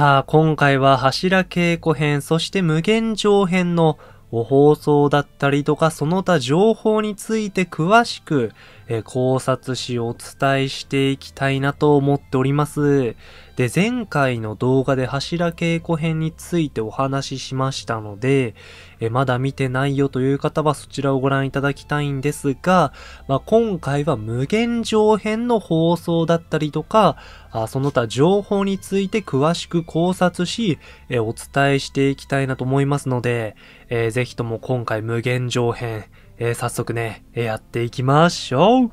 さあ、今回は柱稽古編、そして無限上編の放送だったりとか、その他情報について詳しくえ考察しお伝えしていきたいなと思っております。で、前回の動画で柱稽古編についてお話ししましたので、えまだ見てないよという方はそちらをご覧いただきたいんですが、まあ、今回は無限上編の放送だったりとか、あその他情報について詳しく考察し、えお伝えしていきたいなと思いますので、えー、ぜひとも今回無限上編、えー、早速ね、やっていきましょう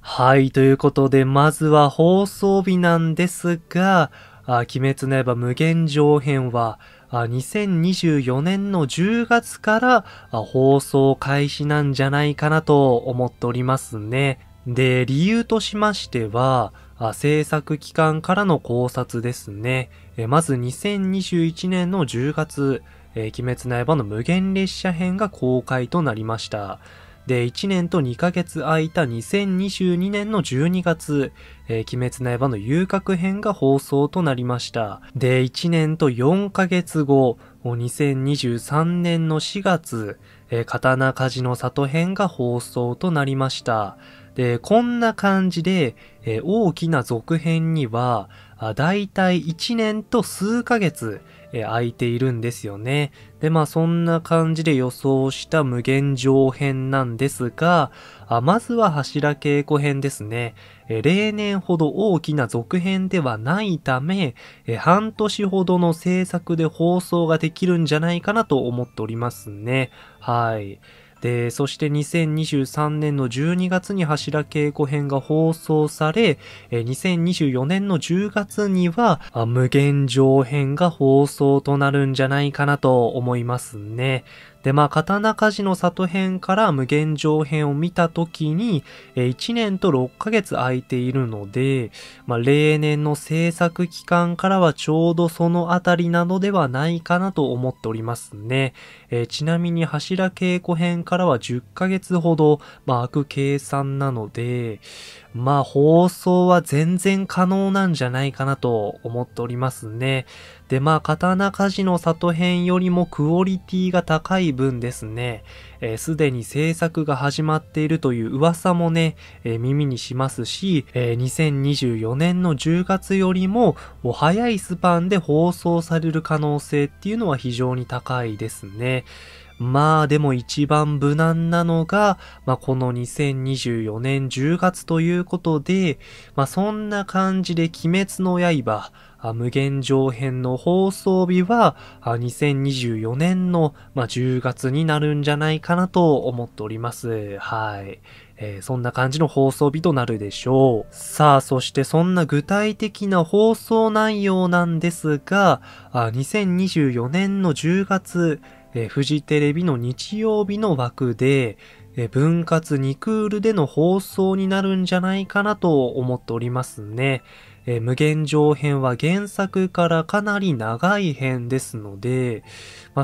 はい、ということで、まずは放送日なんですが、あ鬼滅の刃無限上編は、あ2024年の10月から放送開始なんじゃないかなと思っておりますね。で、理由としましては、制作期間からの考察ですね。まず2021年の10月、えー、鬼滅の刃の無限列車編が公開となりました。で、1年と2ヶ月空いた2022年の12月、えー、鬼滅の刃の遊郭編が放送となりました。で、1年と4ヶ月後、2023年の4月、えー、刀鍛冶の里編が放送となりました。で、こんな感じで、えー、大きな続編には、だいたい1年と数ヶ月、えー、空いているんですよね。で、まあそんな感じで予想した無限上編なんですが、あまずは柱稽古編ですね。えー、例年ほど大きな続編ではないため、えー、半年ほどの制作で放送ができるんじゃないかなと思っておりますね。はい。で、そして2023年の12月に柱稽古編が放送され、2024年の10月には無限上編が放送となるんじゃないかなと思いますね。で、まあ、刀鍛冶の里編から無限上編を見たときに、1年と6ヶ月空いているので、まあ、例年の制作期間からはちょうどそのあたりなのではないかなと思っておりますね。えー、ちなみに柱稽古編からは10ヶ月ほど、まあ、空く計算なので、まあ放送は全然可能なんじゃないかなと思っておりますね。でまあ刀鍛冶の里編よりもクオリティが高い分ですね、す、え、で、に制作が始まっているという噂もね、えー、耳にしますし、えー、2024年の10月よりも早いスパンで放送される可能性っていうのは非常に高いですね。まあでも一番無難なのが、まあこの2024年10月ということで、まあそんな感じで鬼滅の刃、無限上編の放送日は、2024年の、まあ、10月になるんじゃないかなと思っております。はい。えー、そんな感じの放送日となるでしょう。さあ、そしてそんな具体的な放送内容なんですが、あ2024年の10月、えー、フジテレビの日曜日の枠で、えー、分割2クールでの放送になるんじゃないかなと思っておりますね。えー、無限上編は原作からかなり長い編ですので、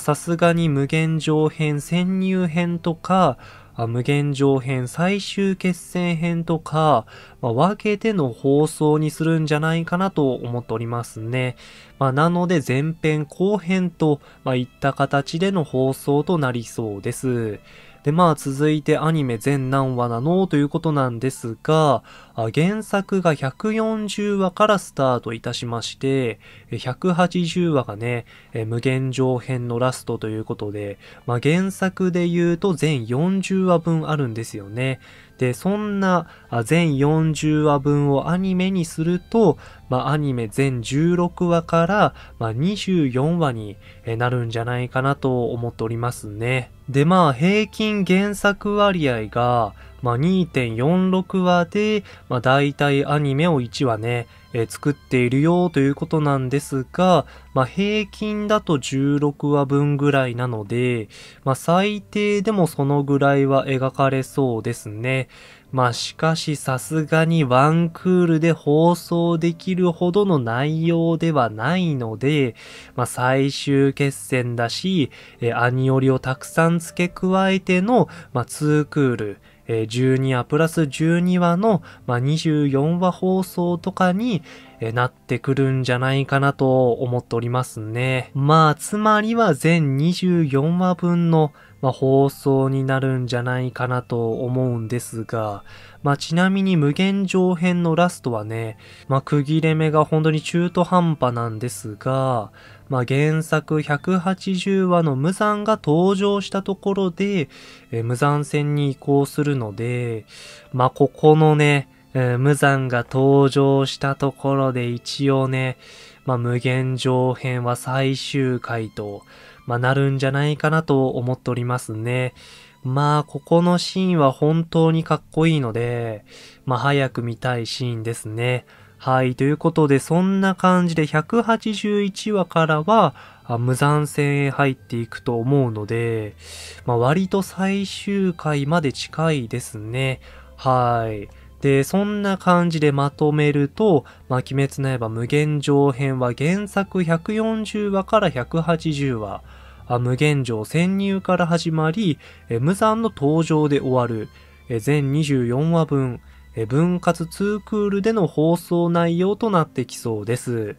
さすがに無限上編、潜入編とか、無限上編最終決戦編とか、まあ、分けての放送にするんじゃないかなと思っておりますね。まあ、なので前編後編と、まあ、いった形での放送となりそうです。で、まあ続いてアニメ全何話なのということなんですが、原作が140話からスタートいたしまして、180話がね、無限上編のラストということで、まあ原作で言うと全40話分あるんですよね。で、そんな全40話分をアニメにすると、まあ、アニメ全16話から、まあ、24話になるんじゃないかなと思っておりますね。で、まあ、平均原作割合が、まあ、2.46話で、まあ、大体アニメを1話ね、えー、作っているよということなんですが、まあ、平均だと16話分ぐらいなので、まあ、最低でもそのぐらいは描かれそうですね。まあしかしさすがにワンクールで放送できるほどの内容ではないので、まあ最終決戦だし、えアニオリをたくさん付け加えての、まあ2クール、え12話プラス12話の、まあ、24話放送とかに、えなってくるんじゃないかなと思っておりますね。まあ、つまりは全24話分の、まあ、放送になるんじゃないかなと思うんですが、まあ、ちなみに無限上編のラストはね、まあ、区切れ目が本当に中途半端なんですが、まあ、原作180話の無惨が登場したところで、えー、無惨戦に移行するので、まあ、ここのね、えー、無惨が登場したところで一応ね、まあ、無限上編は最終回と、まあ、なるんじゃないかなと思っておりますね。まあ、ここのシーンは本当にかっこいいので、まあ、早く見たいシーンですね。はい、ということで、そんな感じで181話からは、無残戦へ入っていくと思うので、まあ、割と最終回まで近いですね。はい。で、そんな感じでまとめると、まあ、鬼滅の刃無限上編は原作140話から180話、無限上潜入から始まり、無残の登場で終わる、全24話分、分割2クールでの放送内容となってきそうです。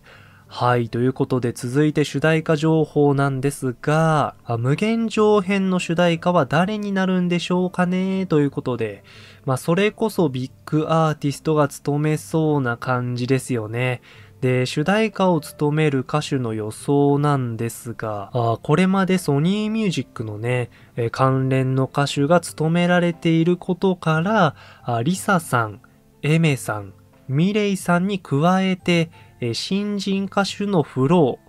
はい。ということで、続いて主題歌情報なんですが、無限上編の主題歌は誰になるんでしょうかねということで、まあ、それこそビッグアーティストが務めそうな感じですよね。で、主題歌を務める歌手の予想なんですが、あこれまでソニーミュージックのね、え関連の歌手が務められていることから、あリサさん、エメさん、ミレイさんに加えて、え新人歌手のフロ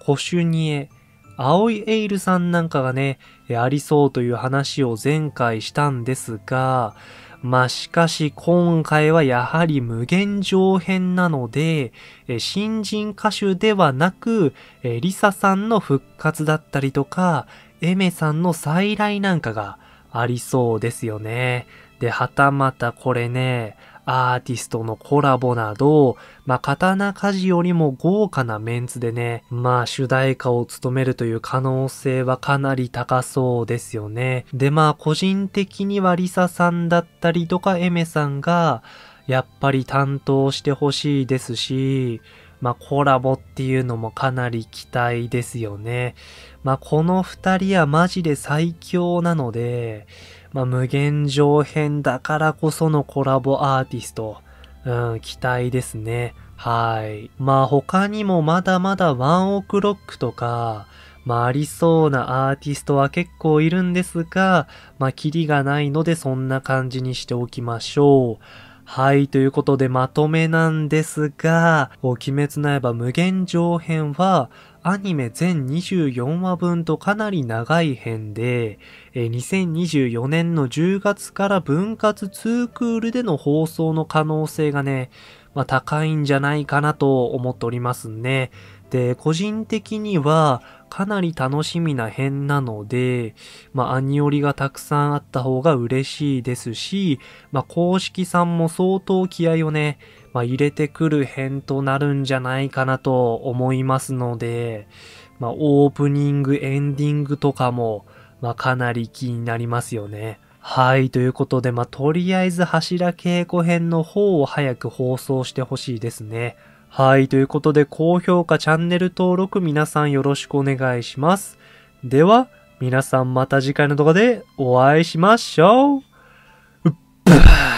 ー、コシュニエ、アオイエイルさんなんかがね、ありそうという話を前回したんですが、まあ、しかし今回はやはり無限上編なので、え新人歌手ではなく、えリサさんの復活だったりとか、エメさんの再来なんかがありそうですよね。で、はたまたこれね、アーティストのコラボなど、まあ、刀鍛冶よりも豪華なメンツでね、まあ、主題歌を務めるという可能性はかなり高そうですよね。で、まあ、個人的にはリサさんだったりとか、エメさんが、やっぱり担当してほしいですし、まあ、コラボっていうのもかなり期待ですよね。まあ、この二人はマジで最強なので、まあ、無限上編だからこそのコラボアーティスト、うん、期待ですね。はい。まあ他にもまだまだワンオクロックとか、まあありそうなアーティストは結構いるんですが、まあキリがないのでそんな感じにしておきましょう。はい、ということでまとめなんですが、鬼滅の刃無限上編は、アニメ全24話分とかなり長い編で、え2024年の10月から分割2クールでの放送の可能性がね、まあ、高いんじゃないかなと思っておりますね。で、個人的にはかなり楽しみな編なので、まあ、アニオリがたくさんあった方が嬉しいですし、まあ、公式さんも相当気合をね、まあ、入れてくる編となるんじゃないかなと思いますので、まあ、オープニング、エンディングとかも、まあ、かなり気になりますよね。はい。ということで、まあ、とりあえず柱稽古編の方を早く放送してほしいですね。はい。ということで、高評価、チャンネル登録、皆さんよろしくお願いします。では、皆さんまた次回の動画でお会いしましょう。うっばー